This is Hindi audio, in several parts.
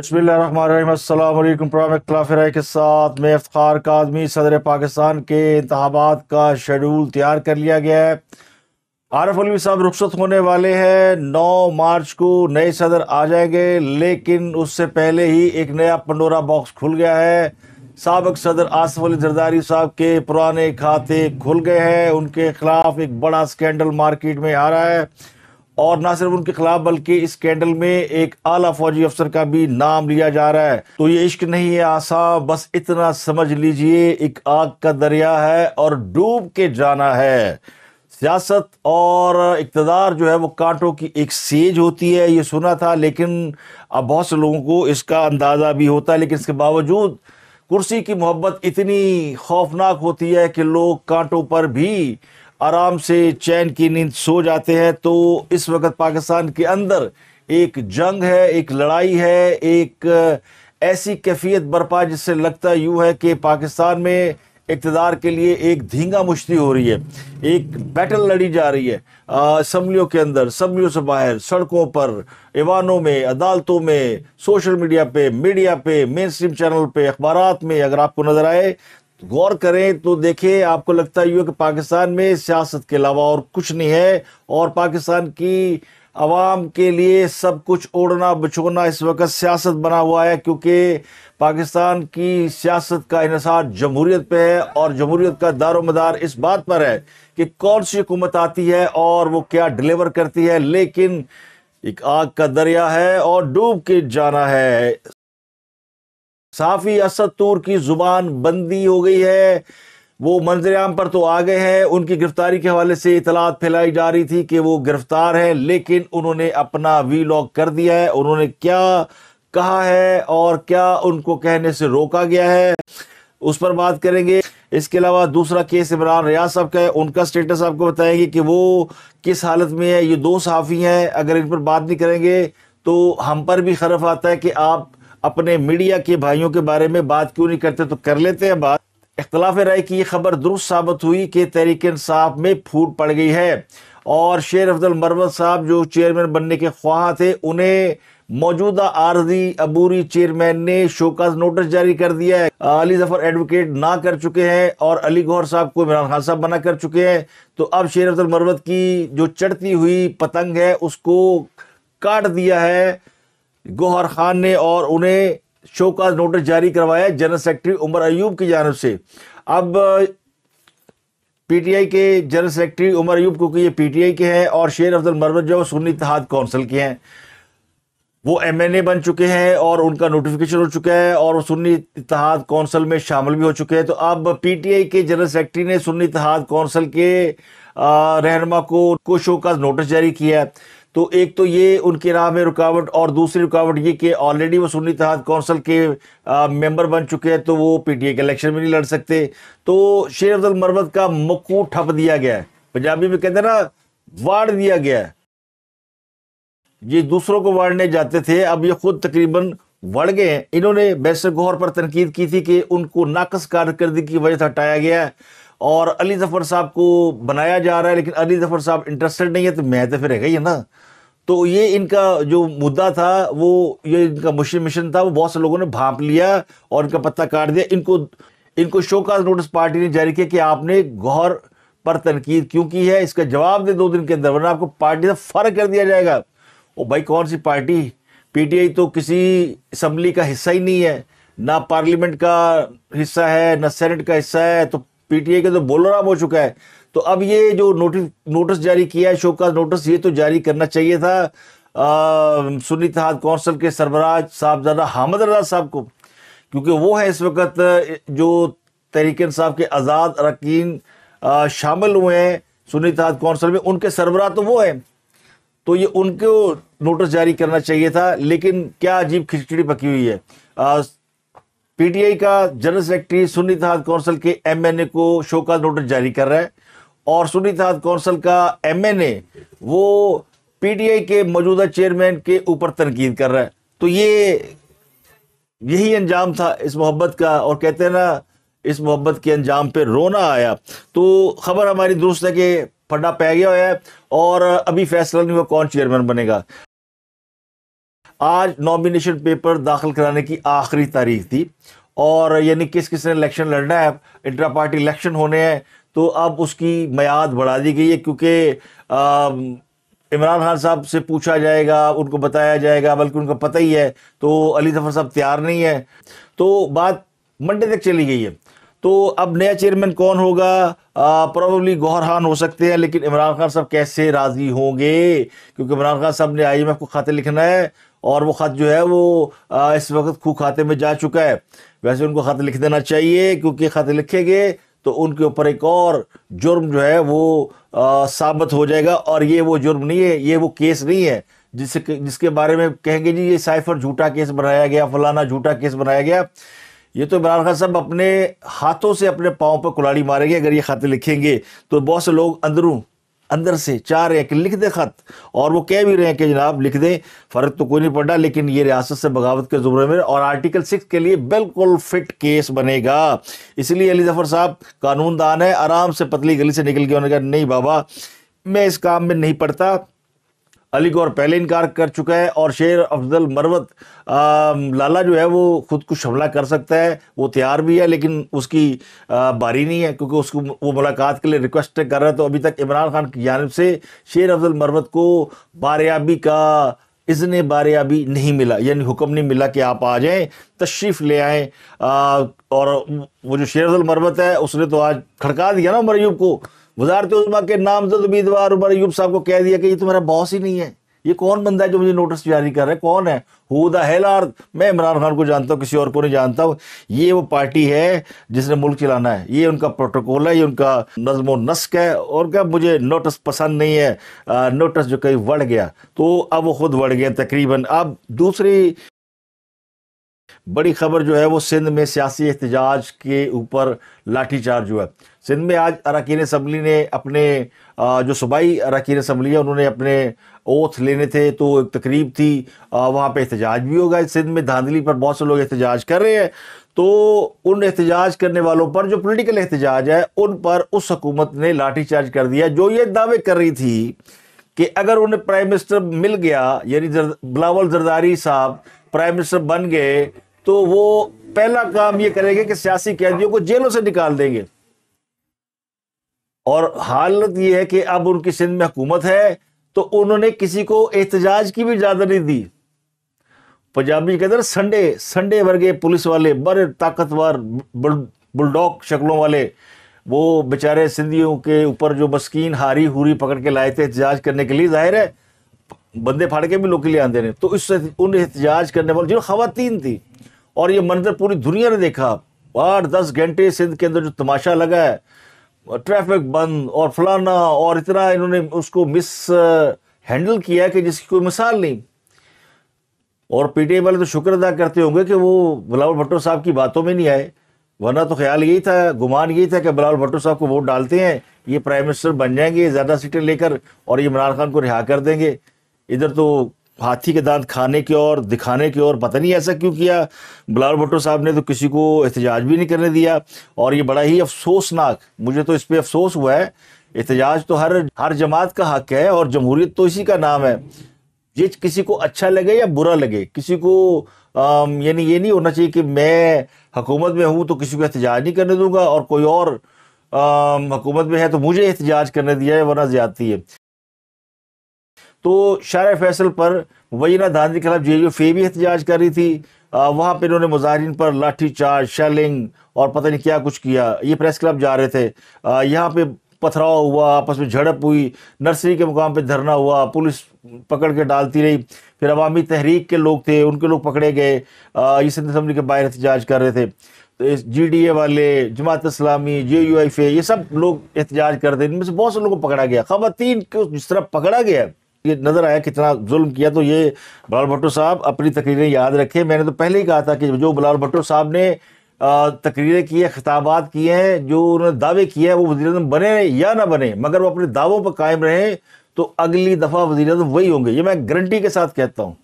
बसमिलकुम के साथ में इफ्तार का आदमी सदर पाकिस्तान के इंतबात का शेड्यूल तैयार कर लिया गया है आरफ अलवी साहब रुख्सत होने वाले हैं नौ मार्च को नए सदर आ जाएंगे लेकिन उससे पहले ही एक नया पंडोरा बॉक्स खुल गया है सबक सदर आसफ अली जरदारी साहब के पुराने खाते खुल गए हैं उनके खिलाफ एक बड़ा स्कैंडल मार्केट में आ रहा है और ना सिर्फ उनके खिलाफ बल्कि इस स्कैंडल में एक आला फौजी अफसर का भी नाम लिया जा रहा है तो ये इश्क नहीं है आशा बस इतना समझ लीजिए एक आग का दरिया है और डूब के जाना है सियासत और इकतदार जो है वो कांटों की एक सेज होती है ये सुना था लेकिन अब बहुत से लोगों को इसका अंदाज़ा भी होता है लेकिन इसके बावजूद कुर्सी की मोहब्बत इतनी खौफनाक होती है कि लोग कांटों पर भी आराम से चैन की नींद सो जाते हैं तो इस वक्त पाकिस्तान के अंदर एक जंग है एक लड़ाई है एक ऐसी कैफियत बरपा जिससे लगता यूँ है कि पाकिस्तान में इकतदार के लिए एक धींगा मुश्ती हो रही है एक बैटल लड़ी जा रही है असम्बलियों के अंदर असम्बलियों से बाहर सड़कों पर ईवानों में अदालतों में सोशल मीडिया पे मीडिया पे मेन स्ट्रीम चैनल पे अखबार में अगर आपको नज़र आए गौर करें तो देखें आपको लगता ही है कि पाकिस्तान में सियासत के अलावा और कुछ नहीं है और पाकिस्तान की आवाम के लिए सब कुछ ओढ़ना बिछोड़ना इस वक्त सियासत बना हुआ है क्योंकि पाकिस्तान की सियासत का इसार जमहूरीत पे है और जमहूरीत का दारोमदार इस बात पर है कि कौन सी हुकूमत आती है और वो क्या डिलीवर करती है लेकिन एक आग का दरिया है और डूब के जाना है साफ़ी असद तूर की ज़ुबान बंदी हो गई है वो मंजरेआम पर तो आ गए हैं उनकी गिरफ्तारी के हवाले से इतलात फैलाई जा रही थी कि वो गिरफ्तार हैं लेकिन उन्होंने अपना वी लॉग कर दिया है उन्होंने क्या कहा है और क्या उनको कहने से रोका गया है उस पर बात करेंगे इसके अलावा दूसरा केस इमरान रियाज साहब का है उनका स्टेटस आपको बताएंगे कि वो किस हालत में है ये दो साफ़ी हैं अगर इन पर बात नहीं करेंगे तो हम पर भी खरफ आता है कि आप अपने मीडिया के भाइयों के बारे में बात क्यों नहीं करते तो कर लेते हैं बात इख्तलाफ राय की ये खबर दुरुस्त साबित हुई कि तहरीक इंसाफ में फूट पड़ गई है और शेर अफजल मरवत साहब जो चेयरमैन बनने के ख्वाह थे उन्हें मौजूदा आरजी अबूरी चेयरमैन ने शोकाज नोटिस जारी कर दिया है अली जफर एडवोकेट ना कर चुके हैं और अली गौर साहब को इमरान खान साहब बना कर चुके हैं तो अब शेर अफजल मरवत की जो चढ़ती हुई पतंग है उसको काट दिया है गौहर खान ने और उन्हें शो का नोटिस जारी करवाया जनरल सेक्रेटरी उमर अयूब की जानब से अब पीटीआई के जनरल सेक्रेटरी उमर अयूब क्योंकि ये पीटीआई के हैं और शेर अफजल मरमत जो सुन्नी इतिहाद कौंसिल के हैं वो एमएनए बन चुके हैं और उनका नोटिफिकेशन हो चुका है और वो सुन्नी इतिहाद कौंसिल में शामिल भी हो चुके हैं तो अब पीटीआई के जनरल सेक्रेटरी ने सुन्नी इतिहाद कौंसिल के रहनमा को, को शो का नोटिस जारी किया है तो एक तो ये उनकी राह में रुकावट और दूसरी रुकावट ये कि ऑलरेडी वो सुन्नी तहत कौंसल के मेंबर बन चुके हैं तो वो पीटीए के इलेक्शन में नहीं लड़ सकते तो शेर अब्दुल मरवत का मकू ठप दिया गया है पंजाबी में कहते हैं ना वाड़ दिया गया है ये दूसरों को वाड़ने जाते थे अब ये खुद तकरीबन वड़ गए इन्होंने बैसर गौहर पर तनकीद की थी कि उनको नाकस कारकर्दगी की वजह से हटाया गया है और अली जफ़र साहब को बनाया जा रहा है लेकिन अली जफ़र साहब इंटरेस्टेड नहीं है तो मैं तो फिर है ही है ना तो ये इनका जो मुद्दा था वो ये इनका मुश्किल मिशन था वो बहुत से लोगों ने भाप लिया और इनका पत्ता काट दिया इनको इनको शोकाज नोटिस पार्टी ने जारी किया कि आपने गौर पर तनकीद क्यों की है इसका जवाब दे दो दिन के अंदर वरना आपको पार्टी से फ़र्क कर दिया जाएगा ओ भाई कौन सी पार्टी पीटीआई तो किसी असम्बली का हिस्सा ही नहीं है ना पार्लियामेंट का हिस्सा है ना सेनेट का हिस्सा है तो पीटीए के तो बोल रहा हो चुका है तो अब ये जो नोटिस नोटिस जारी किया है का नोटिस ये तो जारी करना चाहिए था सुन्नी तहाद कौंसल के सरबराज साहबजादा हामद रजा साहब को क्योंकि वो है इस वक्त जो तहरीक साहब के आज़ाद अरकान शामिल हुए हैं सुनी तहाद कौंसल में उनके सरबराह तो वो हैं तो ये उनको नोटिस जारी करना चाहिए था लेकिन क्या अजीब खिचड़ी पकी हुई है पीटीआई का जनरल सेक्रेटरी सुनीत हाथ कौंसल के एमएनए को शो का नोटिस जारी कर रहा है और सुनीत हाथ कौंसल का एमएनए वो पीटीआई के मौजूदा चेयरमैन के ऊपर तनकीद कर रहा है तो ये यही अंजाम था इस मोहब्बत का और कहते हैं ना इस मोहब्बत के अंजाम पे रोना आया तो खबर हमारी दुरुस्त है कि फंडा पै गया है और अभी फैसला नहीं हुआ कौन चेयरमैन बनेगा आज नॉमिनेशन पेपर दाखिल कराने की आखिरी तारीख थी और यानी किस किस ने इलेक्शन लड़ना है इंटरा पार्टी इलेक्शन होने हैं तो अब उसकी मैयाद बढ़ा दी गई है क्योंकि इमरान खान साहब से पूछा जाएगा उनको बताया जाएगा बल्कि उनका पता ही है तो अली जफर साहब तैयार नहीं है तो बात मंडे तक चली गई है तो अब नया चेयरमैन कौन होगा प्रॉबली गौहर खान हो सकते हैं लेकिन इमरान खान साहब कैसे राज़ी होंगे क्योंकि इमरान खान साहब ने आई एम को खाते लिखना है और वो ख़त जो है वो इस वक्त खू खाते में जा चुका है वैसे उनको ख़त लिख देना चाहिए क्योंकि ख़त लिखेंगे तो उनके ऊपर एक और जुर्म जो है वो साबित हो जाएगा और ये वो जुर्म नहीं है ये वो केस नहीं है जिस जिसके बारे में कहेंगे जी ये साइफर झूठा केस बनाया गया फलाना झूठा केस बनाया गया ये तो इमरान खान साहब अपने हाथों से अपने पाँव पर कुलाड़ी मारेंगे अगर ये खाते लिखेंगे तो बहुत से लोग अंदरू अंदर से चाह रहे हैं कि लिख दे ख़त और वो कह भी रहे हैं कि जनाब लिख दें फ़र्क तो कोई नहीं पड़ा लेकिन ये रियासत से बगावत के ज़ुमरे में और आर्टिकल सिक्स के लिए बिल्कुल फिट केस बनेगा इसलिए अली जफ़र साहब कानून दान है आराम से पतली गली से निकल के उन्होंने कहा नहीं बाबा मैं इस काम में नहीं पड़ता अली गौर पहले इनकार कर चुका है और शेर अफजल मरवत लाला जो है वो खुद कुछ हमला कर सकता है वो तैयार भी है लेकिन उसकी आ, बारी नहीं है क्योंकि उसको वो मुलाकात के लिए रिक्वेस्ट कर रहा है तो अभी तक इमरान खान की जानब से शेर अफजल मरवत को बारयाबी का इजन बारियाबी नहीं मिला यानी हुक्म नहीं मिला कि आप आ जाएं तशरीफ़ ले आएँ और वो जो शेर अफजल मरवत है उसने तो आज खड़का दिया ना मरयूब को वजारत उजमा के नामजद उम्मीदवार उमर अयूब साहब को कह दिया कि ये तुम्हारा तो बॉस ही नहीं है ये कौन बंदा है जो मुझे नोटिस जारी कर रहा है कौन है हु द हेल मैं इमरान खान को जानता हूँ किसी और को नहीं जानता हूँ ये वो पार्टी है जिसने मुल्क चलाना है ये उनका प्रोटोकॉल है ये उनका नज्म नस्क है और क्या मुझे नोटिस पसंद नहीं है नोटिस जो कहीं बढ़ गया तो अब वो खुद बढ़ गया तकरीबन अब दूसरी बड़ी खबर जो है वो सिंध में सियासी एहतजाज के ऊपर लाठीचार्ज हुआ सिंध में आज अरकान असम्बली ने अपने जो सूबाई अरकान असम्बली है उन्होंने अपने ओथ लेने थे तो एक तकरीब थी वहाँ पे एहतजाज भी होगा सिंध में धांधली पर बहुत से लोग एहतजाज कर रहे हैं तो उन एहतजाज करने वालों पर जो पोलिटिकल एहतजाज है उन पर उस हकूमत ने लाठीचार्ज कर दिया जो ये दावे कर रही थी कि अगर उन्हें प्राइम मिनिस्टर मिल गया यानी जर, बिलावल जरदारी साहब प्राइम मिनिस्टर बन गए तो वो पहला काम ये करेंगे कि सियासी कैदियों को जेलों से निकाल देंगे और हालत यह है कि अब उनकी सिंध में हुकूमत है तो उन्होंने किसी को एहतजाज की भी इजाज़त नहीं दी पंजाबी के अंदर संडे संडे वर्गे पुलिस वाले बड़े ताकतवर बुलडॉग शक्लों वाले वो बेचारे सिंधियों के ऊपर जो मस्किन हारी हुरी पकड़ के लाए थे एहतजाज करने के लिए जाहिर है बंदे फाड़ के भी लोग के लिए आंदे ने तो इस उन एहतजाज करने वाले जो खातन थी और ये मंजर पूरी दुनिया ने देखा आठ दस घंटे सिंध के अंदर जो तमाशा लगा है ट्रैफिक बंद और फलाना और इतना इन्होंने उसको मिस हैंडल किया कि जिसकी कोई मिसाल नहीं और पीटीआई वाले तो शुक्र अदा करते होंगे कि वो बिलावल भट्टो साहब की बातों में नहीं आए वरना तो ख्याल यही था गुमान यही था कि बिलावल भट्टो साहब को वोट डालते हैं ये प्राइम मिनिस्टर बन जाएंगे ज़्यादा सीटें लेकर और इमरान खान को रिहा कर देंगे इधर तो हाथी के दांत खाने के और दिखाने के और पता नहीं ऐसा क्यों किया बलाल भुट्टो साहब ने तो किसी को एहतजाज भी नहीं करने दिया और ये बड़ा ही अफसोसनाक मुझे तो इस पर अफसोस हुआ है एहतजाज तो हर हर जमात का हक है और जमहूरियत तो इसी का नाम है ये किसी को अच्छा लगे या बुरा लगे किसी को यानी ये नहीं होना चाहिए कि मैं हकूमत में हूँ तो किसी को एहतजाज नहीं करने दूंगा और कोई और हकूमत में है तो मुझे एहतजाज करने दिया है वरना ज्यादती है तो शार फैसल पर वजीना धानी के खिलाफ जे फे भी एहतजाज कर रही थी वहाँ पर इन्होंने मुजाहन पर लाठी चार्ज शेलिंग और पता नहीं क्या कुछ किया ये प्रेस क्लब जा रहे थे यहाँ पे पथराव हुआ आपस में झड़प हुई नर्सरी के मुकाम पे धरना हुआ पुलिस पकड़ के डालती रही फिर अवामी तहरीक के लोग थे उनके लोग पकड़े गए ये सिंध असम्बली के बाहर एहतजाज कर रहे थे तो जी डी ए वाले जमात इस्लामी जे यू आई ये सब लोग एहतजाज करते इनमें से बहुत से लोगों को पकड़ा गया ख़वान को जिस तरह पकड़ा गया ये नज़र आया कितना जुल्म किया तो ये बलाल भट्टो साहब अपनी तकरीरें याद रखें मैंने तो पहले ही कहा था कि जो बलाल भट्टो साहब ने तकरीरें की हैं खिताबात किए हैं जो उन्होंने दावे किए हैं वो वजी बने या ना बने मगर वो अपने दावों पर कायम रहें तो अगली दफ़ा वजी वही होंगे ये मैं गारंटी के साथ कहता हूँ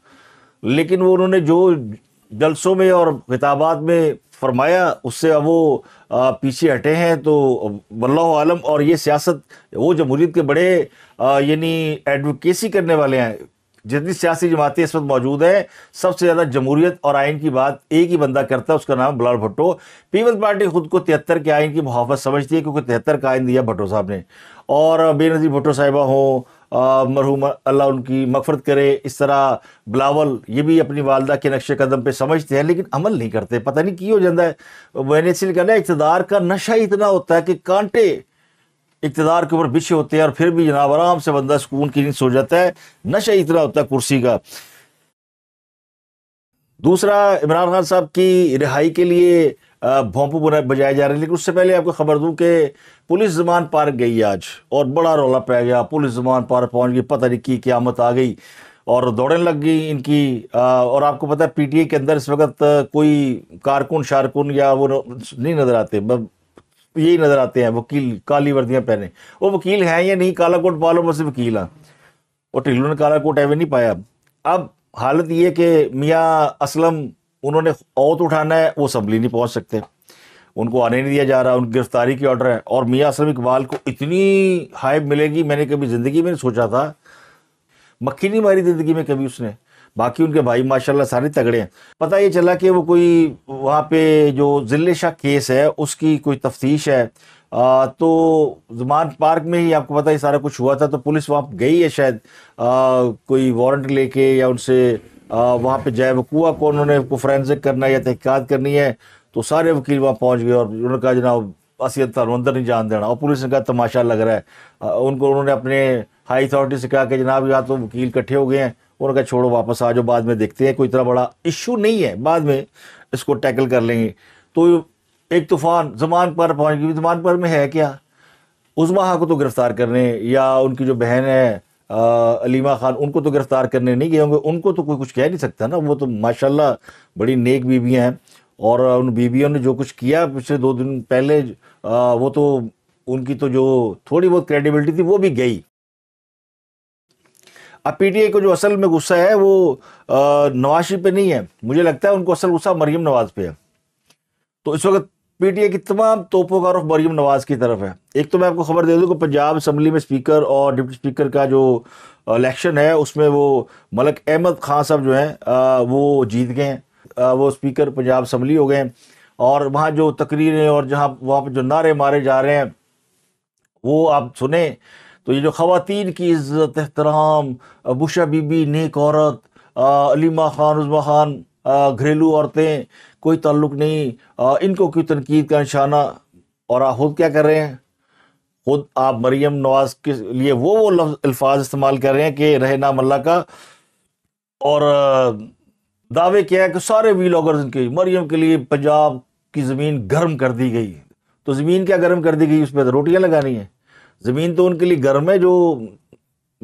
लेकिन वो उन्होंने जो जलसों में और खिताबात में फरमाया उससे अब वो पीछे हटे हैं तो वल्ला आलम और ये सियासत वो जमहूरीत के बड़े यानी एडवोकेसी करने वाले हैं जितनी सियासी जमातें इस वक्त मौजूद हैं सबसे ज़्यादा जमहूरियत और आइन की बात एक ही बंदा करता है उसका नाम बलाल भट्टो पीपल्स पार्टी खुद को तिहत्तर के आइन की मुहाफत समझती है क्योंकि तिहत्तर का आइन दिया भट्टो साहब ने और बेनज़ीर भुट्टो साहिबा हों मरहूम अल्लाह उनकी मफ़रत करे इस तरह बिलावल ये भी अपनी वालदा के नक्श कदम पर समझते हैं लेकिन अमल नहीं करते पता नहीं क्यों हो जाता है मैंने इसलिए कहना है इकतदार का नशा इतना होता है कि कांटे इकतदार के ऊपर बिछे होते हैं और फिर भी जनाब आराम से बंदा सुकून की नींद सो जाता है नशा इतना होता है कुर्सी का दूसरा इमरान खान साहब की रिहाई के लिए भोंपू बजाए जा रहे हैं लेकिन उससे पहले आपको खबर दूं कि पुलिस जमान पार गई आज और बड़ा रौला पै गया पुलिस जमान पार पहुंच गई पता नहीं की क्यामत आ गई और दौड़ने लग गई इनकी और आपको पता है पीटीए के अंदर इस वक्त कोई कारकुन शारकुन या वो नहीं नज़र आते यही नज़र आते हैं वकील काली वर्दियाँ पहने वो वकील हैं या नहीं काला कोट पालो बस वकील हैं और टिल्लू ने काला कोट एवे नहीं पाया अब हालत ये कि मियाँ असलम उन्होंने औत उठाना है वो असम्बली नहीं पहुँच सकते उनको आने नहीं दिया जा रहा उनकी गिरफ्तारी की ऑर्डर है और मियाँ असलम इकबाल को इतनी हाइप मिलेगी मैंने कभी ज़िंदगी में नहीं सोचा था मक्खी नहीं मारी ज़िंदगी में कभी उसने बाकी उनके भाई माशाल्लाह सारे तगड़े हैं पता ये चला कि वो कोई वहाँ पे जो जिले शाह केस है उसकी कोई तफ्तीश है आ, तो जुमान पार्क में ही आपको पता ही सारा कुछ हुआ था तो पुलिस वहाँ गई है शायद आ, कोई वारंट लेके या उनसे वहाँ पे जाए वकूआ को उन्होंने फ्रेंसिक करना या तहकीकत करनी है तो सारे वकील वहाँ पहुँच गए और उन्होंने कहा जनाब असियत तार अंदर नहीं जान देना और पुलिस ने कहा तमाशा लग रहा है उनको उन्होंने अपने हाई अथॉरिटी से कहा कि जनाब यहाँ तो वकील इकट्ठे हो गए हैं उन्होंने कहा छोड़ो वापस आ जाओ बाद में देखते हैं कोई इतना बड़ा इशू नहीं है बाद में इसको टैकल कर लेंगे तो एक तूफान जमान पर पहुंच गई जमान पर में है क्या उजमा को तो गिरफ्तार करने या उनकी जो बहन है आ, अलीमा खान उनको तो गिरफ्तार करने नहीं गए होंगे उनको तो कोई कुछ कह नहीं सकता ना वो तो माशाल्लाह बड़ी नेक बीबियाँ हैं और उन बीबियों ने जो कुछ किया पिछले दो दिन पहले आ, वो तो उनकी तो जो थोड़ी बहुत क्रेडिबिलिटी थी वो भी गई अब पीटीए को जो असल में गुस्सा है वो नवाशी पे नहीं है मुझे लगता है उनको असल गुस्सा मरियम नवाज पे है तो इस वक्त आई की तमाम तोपों का रुख मरीम नवाज की तरफ है एक तो मैं आपको खबर दे दूँ कि पंजाब असम्बली में स्पीकर और डिप्टी स्पीकर का जो इलेक्शन है उसमें वो मलक अहमद खान साहब जो हैं वो जीत गए हैं वो स्पीकर पंजाब असम्बली हो गए और वहाँ जो तकरीरें और जहाँ वहाँ पर जो नारे मारे जा रहे हैं वो आप सुने तो ये जो ख़वान की इज़्ज़त एहतराम बुशा बीबी नेक औरत अलीमा ख़ान उज़मा ख़ान घरेलू औरतें कोई ताल्लुक़ नहीं आ, इनको क्यों तनकीद का निशाना और आप खुद क्या कर रहे हैं खुद आप मरीम नवाज के लिए वो वो लफ्ज अल्फाज इस्तेमाल कर रहे हैं कि रहे नाम अल्लाह का और दावे क्या है कि सारे वीलॉगर्स इनके मरीम के लिए पंजाब की ज़मीन गर्म कर दी गई तो ज़मीन क्या गर्म कर दी गई उस पर तो रोटियाँ लगानी हैं ज़मीन तो उनके लिए घर में जो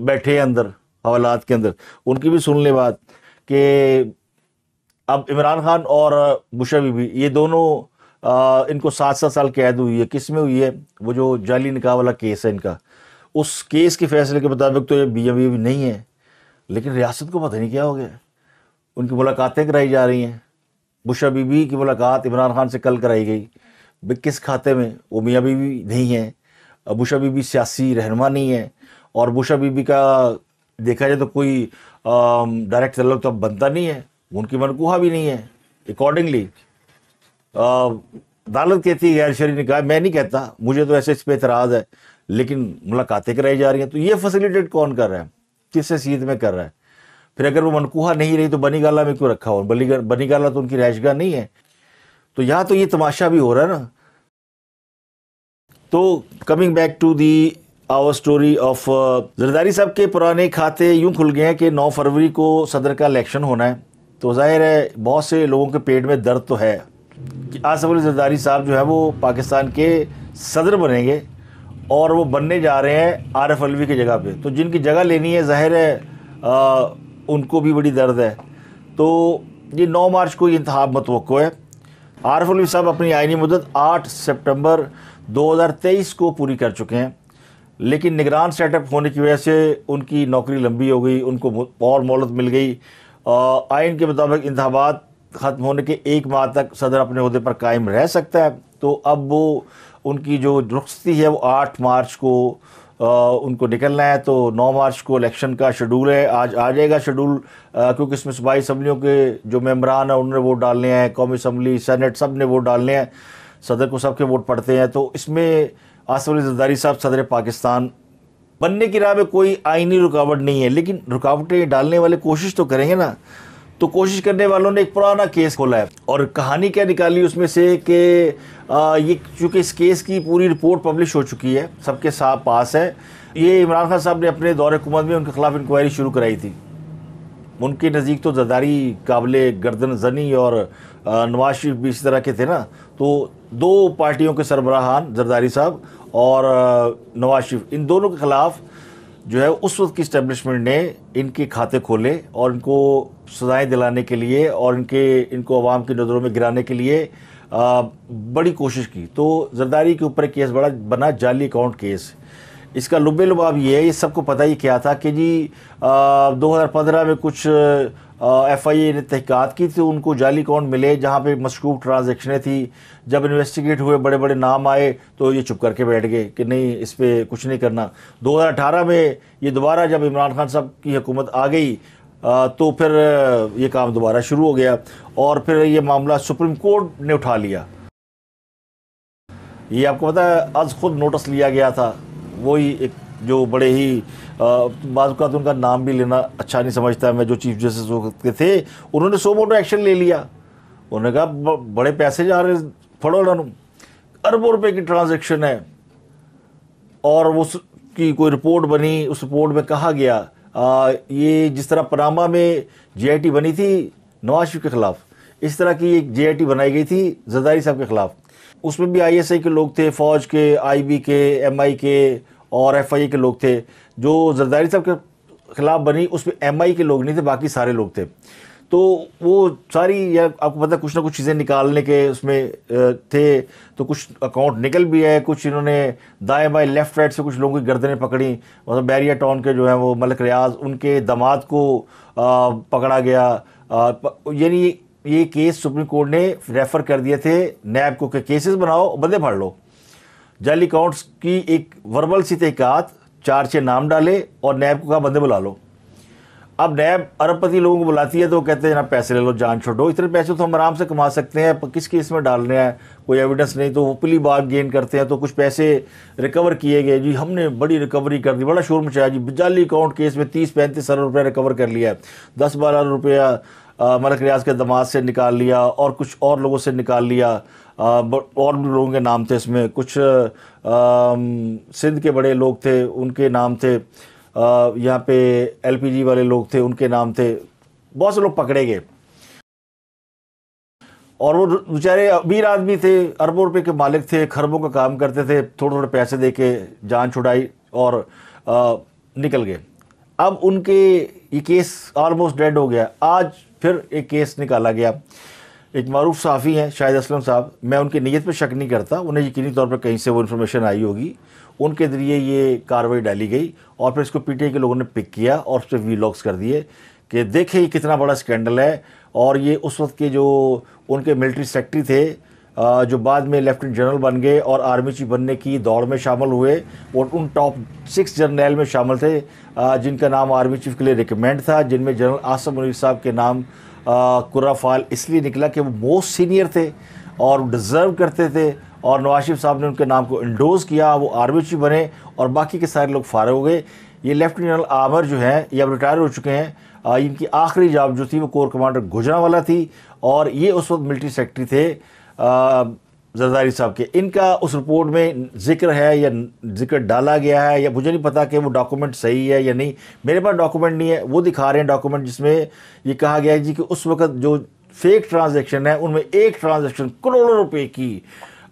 बैठे हैं अंदर हवालात के अंदर उनकी भी सुन ले बात कि अब इमरान खान और बुशा बीबी ये दोनों आ, इनको सात सात साल कैद हुई है किस में हुई है वो जो जाली निकाह वाला केस है इनका उस केस के फैसले के मुताबिक तो ये बी एम भी नहीं है लेकिन रियासत को पता नहीं क्या हो गया उनकी मुलाकातें कराई जा रही हैं बुशा बीबी की मुलाकात इमरान खान से कल कराई गई किस खाते में वो मियाँ बीबी नहीं है बुशा बीबी सियासी रहनमा नहीं है और बुशा बीबी का देखा जाए तो कोई डायरेक्ट तल्लक तो अब बनता नहीं है उनकी मनकूहा भी नहीं है अकॉर्डिंगली अदालत कहती है गैर शरी कहा मैं नहीं कहता मुझे तो ऐसे इस पर एतराज़ है लेकिन मुलाकातें कराई जा रही हैं तो ये फैसिलिटेट कौन कर रहा है किस हैसीत में कर रहा है फिर अगर वो मनकूहा नहीं रही तो बनीगाला में क्यों रखा हो बनीगाला तो उनकी रहायशगा नहीं है तो यहाँ तो ये तमाशा भी हो रहा है ना तो coming back to the our story of Zardari साहब के पुराने खाते यूं खुल गए हैं कि 9 फरवरी को सदर का इलेक्शन होना है तो जाहिर है बहुत से लोगों के पेट में दर्द तो है आसफ अली जरदारी साहब जो है वो पाकिस्तान के सदर बनेंगे और वो बनने जा रहे हैं आर एफ अलवी की जगह पे तो जिनकी जगह लेनी है जाहिर है आ, उनको भी बड़ी दर्द है तो ये 9 मार्च को ये इंतहा मतवक़ है आरफ अलवी साहब अपनी आइनी मदद 8 सितंबर 2023 को पूरी कर चुके हैं लेकिन निगरान सेटअप होने की वजह से उनकी नौकरी लंबी हो गई उनको और मोहलत मिल गई आइन के मुताबिक इंतबात ख़त्म होने के एक माह तक सदर अपने अहदे पर कायम रह सकता है तो अब वो उनकी जो रुख्सती है वो आठ मार्च को आ, उनको निकलना है तो नौ मार्च को इलेक्शन का शेड्यूल है आज आ जाएगा शेड्यूल क्योंकि इसमें सूबाई असम्बलियों के जो मेम्बरान हैं उन्होंने वोट डालने हैं कौमी असम्बली सेनेट सब ने वोट डालने हैं सदर को सबके के वोट पड़ते हैं तो इसमें आसफ अली जरदारी साहब सदर पाकिस्तान बनने की राह में कोई आईनी रुकावट नहीं है लेकिन रुकावटें डालने वाले कोशिश तो करेंगे ना तो कोशिश करने वालों ने एक पुराना केस खोला है और कहानी क्या निकाली उसमें से कि ये चूँकि इस केस की पूरी रिपोर्ट पब्लिश हो चुकी है सबके साथ पास है ये इमरान खान साहब ने अपने दौर हुकूमत में उनके खिलाफ इंक्वायरी शुरू कराई थी उनके नज़दीक तो जदारी काबिल गर्दन जनी और नवाज शरीफ भी इसी तरह के थे ना तो दो पार्टियों के सरबराहान जरदारी साहब और नवाज शरीफ इन दोनों के ख़िलाफ़ जो है उस वक्त की इस्टेब्लिशमेंट ने इनके खाते खोले और इनको सजाएं दिलाने के लिए और इनके इनको आवाम की नज़रों में गिराने के लिए आ, बड़ी कोशिश की तो जरदारी के ऊपर केस बड़ा बना जाली अकाउंट केस इसका लुबे लुबाव ये है ये सबको पता ही क्या था कि जी आ, 2015 में कुछ एफ आई ए ने तहक़ात की थी उनको जाली अकाउंट मिले जहाँ पे मशकूक ट्रांजेक्शनें थी जब इन्वेस्टिगेट हुए बड़े बड़े नाम आए तो ये चुप करके बैठ गए कि नहीं इस पर कुछ नहीं करना 2018 में ये दोबारा जब इमरान खान साहब की हुकूमत आ गई तो फिर ये काम दोबारा शुरू हो गया और फिर ये मामला सुप्रीम कोर्ट ने उठा लिया ये आपको पता है आज खुद नोटिस लिया गया था वही एक जो बड़े ही बाज़ का तो उनका नाम भी लेना अच्छा नहीं समझता मैं जो चीफ जस्टिस के थे उन्होंने सो मोटो एक्शन ले लिया उन्होंने कहा बड़े पैसे जा रहे फड़ो उन्होंने अरबों रुपए की ट्रांजेक्शन है और उसकी कोई रिपोर्ट बनी उस रिपोर्ट में कहा गया आ, ये जिस तरह पनामा में जेआईटी बनी थी नवाज शरीफ के ख़िलाफ़ इस तरह की एक जेआईटी बनाई गई थी जरदारी साहब के ख़िलाफ़ उसमें भी आईएसआई के लोग थे फ़ौज के आईबी के एमआई के और एफ के लोग थे जो जरदारी साहब के ख़िलाफ़ बनी उसमें एम के लोग नहीं थे बाकी सारे लोग थे तो वो सारी या आपको पता कुछ ना कुछ चीज़ें निकालने के उसमें थे तो कुछ अकाउंट निकल भी है कुछ इन्होंने दाएं बाएं लेफ़्ट राइट से कुछ लोगों की गर्दनें पकड़ी मतलब बैरिया टाउन के जो हैं वो मलक रियाज उनके दामाद को पकड़ा गया यानी ये केस सुप्रीम कोर्ट ने रेफ़र कर दिए थे नैब को के केसेस बनाओ बंदे भर लो जाली अकाउंट्स की एक वर्बल सी तहकात चार छः नाम डाले और नैब को कहा बंदे बुला लो अब नैब अरबपति लोगों को बुलाती है तो वो कहते हैं ना पैसे ले लो जान छोड़ो इतने पैसे तो हम आराम से कमा सकते हैं किस केस में डालने हैं कोई एविडेंस नहीं तो वो पुली बार गेन करते हैं तो कुछ पैसे रिकवर किए गए जी हमने बड़ी रिकवरी कर दी बड़ा शोर मचाया जी जाली अकाउंट केस में तीस पैंतीस अरब रुपया रिकवर कर लिया है दस बारह रुपया मलक रियाज के दमाद से निकाल लिया और कुछ और लोगों से निकाल लिया और लोगों के नाम थे इसमें कुछ सिंध के बड़े लोग थे उनके नाम थे यहाँ पे एलपीजी वाले लोग थे उनके नाम थे बहुत से लोग पकड़े गए और वो बेचारे अमीर आदमी थे अरबों रुपये के मालिक थे खरबों का काम करते थे थोड़े थोड़े पैसे दे के जान छुड़ाई और आ, निकल गए अब उनके ये केस ऑलमोस्ट डेड हो गया आज फिर एक केस निकाला गया एक मरूफ साफ़ी हैं शाहिद असलम साहब मैं उनकी नीयत पर शक नहीं करता उन्हें यकीनी तौर पर कहीं से वो इन्फॉर्मेशन आई होगी उनके ज़रिए ये कार्रवाई डाली गई और फिर इसको पीटीआई के लोगों ने पिक किया और उस पर लॉक्स कर दिए कि देखें ये कितना बड़ा स्कैंडल है और ये उस वक्त के जो उनके मिलिट्री सेक्रेटरी थे जो बाद में लेफ्टिनेंट जनरल बन गए और आर्मी चीफ बनने की दौड़ में शामिल हुए और उन टॉप सिक्स जर्नैल में शामिल थे जिनका नाम आर्मी चीफ के लिए रिकमेंड था जिनमें जनरल आसम मनवी साहब के नाम कुर्रा फाल इसलिए निकला कि वो मोस्ट सीनियर थे और डिज़र्व करते थे और नवाज साहब ने उनके नाम को इंडोज़ किया वो आर्मी चीफ बने और बाकी के सारे लोग फारग हो गए ये लेफ्टिनेंट जनरल आमर जो हैं ये अब रिटायर हो चुके हैं इनकी आखिरी जॉब जो थी वो कोर कमांडर गुजरा वाला थी और ये उस वक्त मिलिट्री सेक्रेटरी थे जरदारी साहब के इनका उस रिपोर्ट में जिक्र है या जिक्र डाला गया है या मुझे नहीं पता कि वो डॉक्यूमेंट सही है या नहीं मेरे पास डॉक्यूमेंट नहीं है वो दिखा रहे हैं डॉक्यूमेंट जिसमें ये कहा गया है जी कि उस वक्त जो फेक ट्रांजेक्शन है उनमें एक ट्रांजेक्शन करोड़ों रुपये की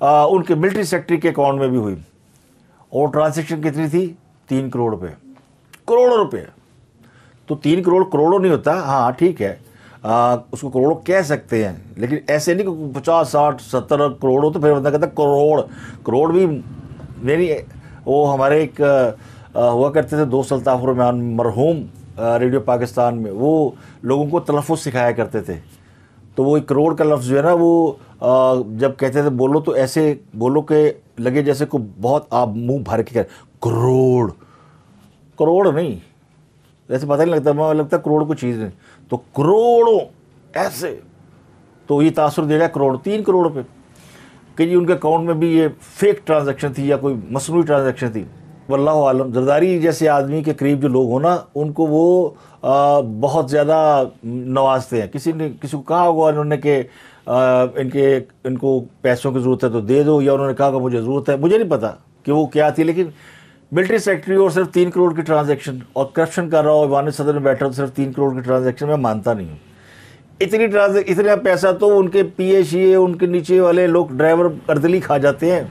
आ, उनके मिलिट्री सेक्ट्री के अकाउंट में भी हुई और ट्रांजेक्शन कितनी थी तीन करोड़ रुपये करोड़ों रुपये तो तीन करोड़ करोड़ों नहीं होता हाँ ठीक है आ, उसको करोड़ों कह सकते हैं लेकिन ऐसे नहीं कि पचास साठ सत्तर करोड़ों तो फिर बंदा कहता करोड़ करोड़ भी मेरी वो हमारे एक आ, हुआ करते थे दोस्त अल्ताफ़ मरहूम रेडियो पाकिस्तान में वो लोगों को तलफ़ सिखाया करते थे तो वो एक करोड़ का लफ्ज़ जो है ना वो आ, जब कहते थे बोलो तो ऐसे बोलो के लगे जैसे को बहुत आप मुंह भर के कर करोड़ करोड़ नहीं वैसे पता नहीं लगता मैं लगता करोड़ को चीज़ नहीं तो करोड़ों ऐसे तो ये तासर दे रहा है करोड़ तीन करोड़ पे कि जी उनके अकाउंट में भी ये फेक ट्रांज़ेक्शन थी या कोई मसनू ट्रांजेक्शन थी वल्ला आलम जरदारी जैसे आदमी के करीब जो लोग हो ना उनको वो आ, बहुत ज़्यादा नवाजते हैं किसी ने किसी को कहा होगा उन्होंने कि इनके इनको पैसों की ज़रूरत है तो दे दो या उन्होंने कहा कि मुझे ज़रूरत है मुझे नहीं पता कि वो क्या थी लेकिन मिलिट्री सेक्रेटरी और सिर्फ तीन करोड़ की ट्रांजेक्शन और करप्शन कर रहा हो वानी सदर में बैठा हो तो सिर्फ तीन करोड़ की ट्रांजेक्शन मैं मानता नहीं हूँ इतनी ट्रांजे इतना पैसा तो उनके पीए शीए उनके नीचे वाले लोग ड्राइवर अर्दली खा जाते हैं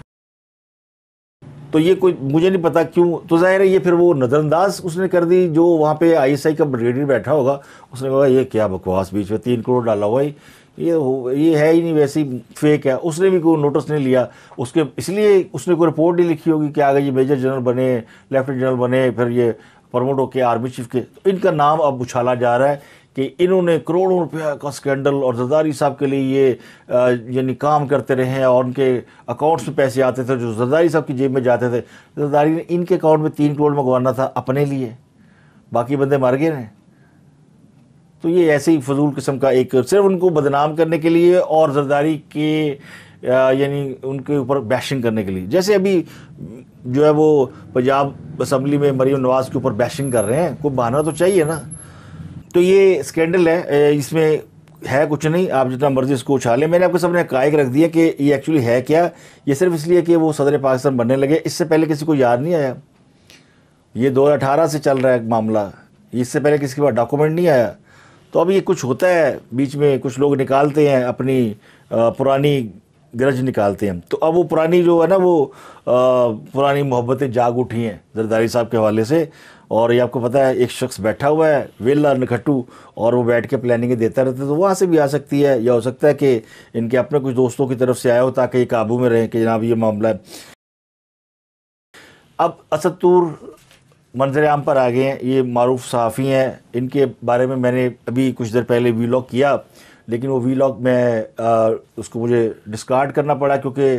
तो ये कोई मुझे नहीं पता क्यों तो जाहिर है ये फिर वो नज़रअंदाज उसने कर दी जो वहाँ पे आईएसआई का ब्रिगेडियर बैठा होगा उसने कहा ये क्या बकवास बीच में तीन करोड़ डाला हुआ है ये हो ये है ही नहीं वैसी फेक है उसने भी कोई नोटिस नहीं लिया उसके इसलिए उसने कोई रिपोर्ट नहीं लिखी होगी कि आगे ये मेजर जनरल बने लेफ्टिनेंट जनरल बने फिर ये प्रमोट होके आर्मी चीफ के तो इनका नाम अब उछाला जा रहा है कि इन्होंने करोड़ों रुपया का स्कैंडल और जरदारी साहब के लिए ये यानी काम करते रहे हैं और उनके अकाउंट्स में पैसे आते थे जो जरदारी साहब की जेब में जाते थे जरदारी ने इनके अकाउंट में तीन करोड़ मंगवाना था अपने लिए बाकी बंदे मार गए हैं तो ये ऐसे ही फजूल किस्म का एक सिर्फ उनको बदनाम करने के लिए और जरदारी के यानी उनके ऊपर बैशिंग करने के लिए जैसे अभी जो है वो पंजाब असम्बली में मरीम नवाज के ऊपर बैशिंग कर रहे हैं कोई बहाना तो चाहिए ना तो ये स्कैंडल है इसमें है कुछ नहीं आप जितना मर्जी इसको उछालें मैंने आपके सबने कायक रख दिया कि ये एक्चुअली है क्या ये सिर्फ इसलिए कि वो सदर पाकिस्तान बनने लगे इससे पहले किसी को याद नहीं आया ये दो से चल रहा है मामला इससे पहले किसी के पास डॉक्यूमेंट नहीं आया तो अब ये कुछ होता है बीच में कुछ लोग निकालते हैं अपनी पुरानी गरज निकालते हैं तो अब वो पुरानी जो है ना वो पुरानी मोहब्बतें जाग उठी हैं जरदारी साहब के हवाले से और ये आपको पता है एक शख्स बैठा हुआ है वेला नखट्टू और वो बैठ के प्लानिंग देता रहता है तो वहाँ से भी आ सकती है या हो सकता है कि इनके अपने कुछ दोस्तों की तरफ से आया हो ताकि ये काबू में रहें कि जनाब ये मामला है अब असतूर मंजर आम पर आ गए हैं ये मरूफ सहाफ़ी हैं इनके बारे में मैंने अभी कुछ देर पहले लॉक किया लेकिन वो वी मैं आ, उसको मुझे डिस्कार्ड करना पड़ा क्योंकि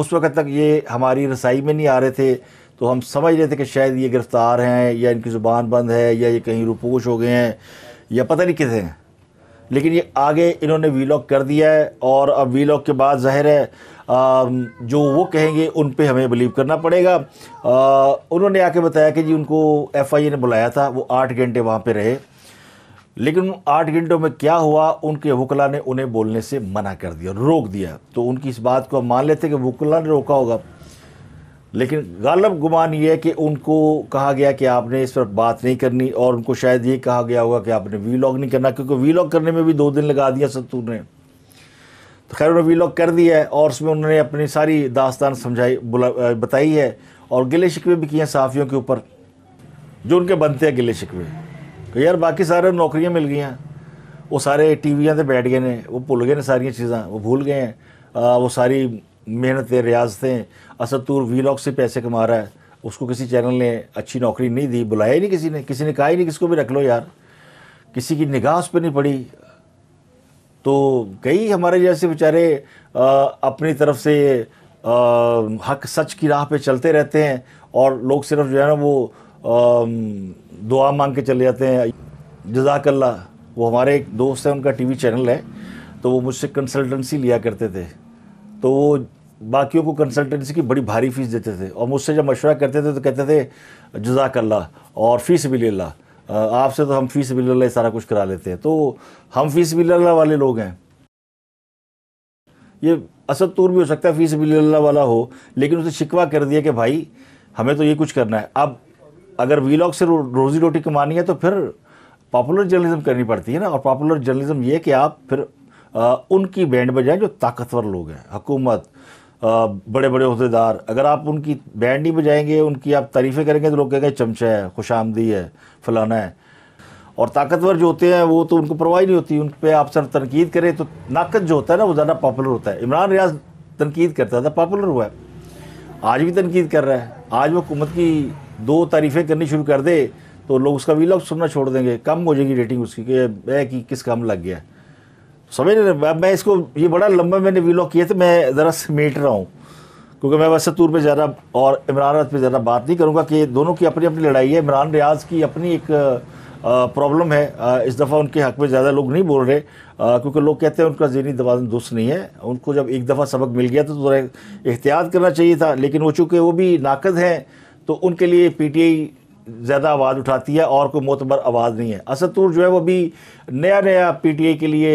उस वक्त तक ये हमारी रसाई में नहीं आ रहे थे तो हम समझ रहे थे कि शायद ये गिरफ़्तार हैं या इनकी ज़ुबान बंद है या ये कहीं रुपोश हो गए हैं या पता नहीं किसे हैं लेकिन ये आगे इन्होंने लॉक कर दिया है और अब लॉक के बाद ज़ाहिर है जो वो कहेंगे उन पे हमें बिलीव करना पड़ेगा उन्होंने आके बताया कि जी उनको एफ ने बुलाया था वो आठ घंटे वहाँ पर रहे लेकिन आठ घंटों में क्या हुआ उनके वकला ने उन्हें बोलने से मना कर दिया रोक दिया तो उनकी इस बात को मान लेते कि वकला ने रोका होगा लेकिन गालब गुमान ये है कि उनको कहा गया कि आपने इस पर बात नहीं करनी और उनको शायद ये कहा गया होगा कि आपने वी नहीं करना क्योंकि वी करने में भी दो दिन लगा दिया सत्तू ने खैर लॉक कर दिया है और उसमें उन्होंने अपनी सारी दास्तान समझाई बताई है और गिले शिकवे भी किए हैं सहाफ़ियों के ऊपर जो उनके बनते हैं गिले शिकवे तो यार बाकी सारे नौकरियाँ मिल गई हैं वो सारे टीवियाँ तो बैठ गए ने वो भूल गए ना सारी चीज़ें वो भूल गए हैं वो सारी मेहनतें रियाजतें वी वीलॉग से पैसे कमा रहा है उसको किसी चैनल ने अच्छी नौकरी नहीं दी बुलाया ही नहीं किसी ने किसी ने कहा ही नहीं किसको भी रख लो यार किसी की निगाह उस पर नहीं पड़ी तो कई हमारे जैसे बेचारे अपनी तरफ से आ, हक सच की राह पे चलते रहते हैं और लोग सिर्फ जो है ना वो आ, दुआ मांग के चले जाते हैं जजाकल्ला वो हमारे एक दोस्त हैं उनका टीवी चैनल है तो वो मुझसे कंसल्टेंसी लिया करते थे तो वो बाकियों को कंसल्टेंसी की बड़ी भारी फीस देते थे और मुझसे जब मशवरा करते थे तो कहते थे जजाकल्ला और फ़ीस भी ले ला आपसे तो हम फीस बिल्ला सारा कुछ करा लेते हैं तो हम फीस अल्लाह वाले लोग हैं ये असद तूर भी हो सकता है फीस अल्लाह वाला हो लेकिन उसे शिकवा कर दिया कि भाई हमें तो ये कुछ करना है अब अगर वीलॉग से रो, रोजी रोटी कमानी है तो फिर पॉपुलर जर्नलिज्म करनी पड़ती है ना और पॉपुलर जर्नलिज्म ये कि आप फिर आ, उनकी बैंड बजाएं जो ताकतवर लोग हैं हुकूमत बड़े बड़े अहदेदार अगर आप उनकी बैंड ही बजाएंगे उनकी आप तारीफ़ें करेंगे तो लोग कहेंगे चमचा है खुश आमदी है फ़लाना है और ताकतवर जो होते हैं वो तो उनको परवाह नहीं होती उन पर आप सर तनकीद करें तो नाक़द जो होता है ना वो ज़्यादा पॉपुलर होता है इमरान रियाज तनकीद करता था पॉपुलर हुआ है आज भी तनकीद कर रहा है आज वो हुकूमत की दो तारीफ़ें करनी शुरू कर दे तो लोग उसका वीलॉग सुनना छोड़ देंगे कम हो जाएगी रेटिंग उसकी कि कि किस काम लग गया है समझ रहे अब मैं इसको ये बड़ा लंबा मैंने वीलॉग किया था मैं ज़रा समेट रहा हूँ क्योंकि मैं वैसे तौर पे ज़्यादा और इमरान पर ज़्यादा बात नहीं करूँगा कि दोनों की अपनी अपनी लड़ाई है इमरान रियाज की अपनी एक प्रॉब्लम है इस दफ़ा उनके हक़ में ज़्यादा लोग नहीं बोल रहे क्योंकि लोग कहते हैं उनका जहनी दवाजन दुरुस्त नहीं है उनको जब एक दफ़ा सबक मिल गया तो थोड़ा एहतियात करना चाहिए था लेकिन वो चूँकि वो भी नाकद हैं तो उनके लिए पी टी आई ज़्यादा आवाज़ उठाती है और कोई मोतबर आवाज़ नहीं है असतूर जो है वो भी नया नया पीटीए के लिए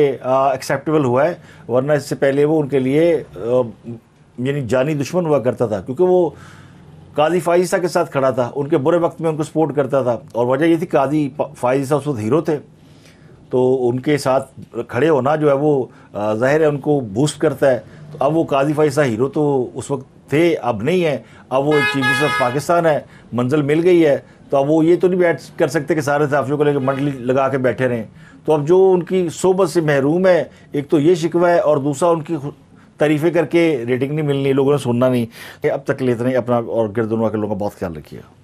एक्सेप्टेबल हुआ है वरना इससे पहले वो उनके लिए यानी जानी दुश्मन हुआ करता था क्योंकि वो काजी फाइसा के साथ खड़ा था उनके बुरे वक्त में उनको सपोर्ट करता था और वजह ये थी काजी फाइसा उस वक्त हीरो थे तो उनके साथ खड़े होना जो है वो ज़ाहिर है उनको बूस्ट करता है तो अब वो काजी फाइसा हीरो तो उस वक्त थे अब नहीं है अब वो चीफ मिनिस्टर ऑफ पाकिस्तान है मंजिल मिल गई है तो अब वो ये तो नहीं बैठ कर सकते कि सारे साफियों को लेकर मंडली लगा के बैठे रहें तो अब जो उनकी सोबत से महरूम है एक तो ये शिकवा है और दूसरा उनकी तारीफ़ें करके रेटिंग नहीं मिलनी लोगों ने सुनना नहीं अब तक लेते नहीं अपना और गिरदनवा के लोगों का बहुत ख्याल रखिएगा